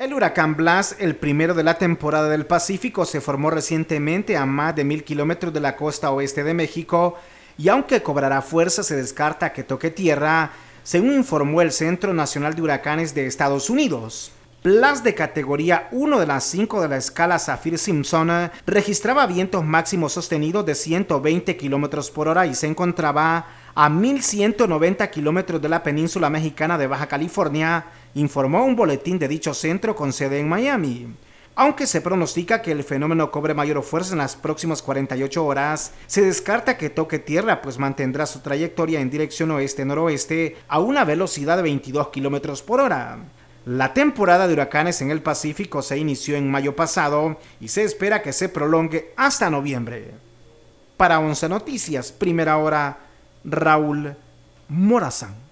El huracán Blas, el primero de la temporada del Pacífico, se formó recientemente a más de 1,000 kilómetros de la costa oeste de México y aunque cobrará fuerza se descarta que toque tierra, según informó el Centro Nacional de Huracanes de Estados Unidos. Blas de categoría 1 de las 5 de la escala Zafir Simpson registraba vientos máximos sostenidos de 120 km por hora y se encontraba a 1190 kilómetros de la península mexicana de Baja California informó un boletín de dicho centro con sede en Miami. Aunque se pronostica que el fenómeno cobre mayor fuerza en las próximas 48 horas, se descarta que toque tierra, pues mantendrá su trayectoria en dirección oeste-noroeste a una velocidad de 22 km por hora. La temporada de huracanes en el Pacífico se inició en mayo pasado y se espera que se prolongue hasta noviembre. Para 11 Noticias, primera hora, Raúl Morazán.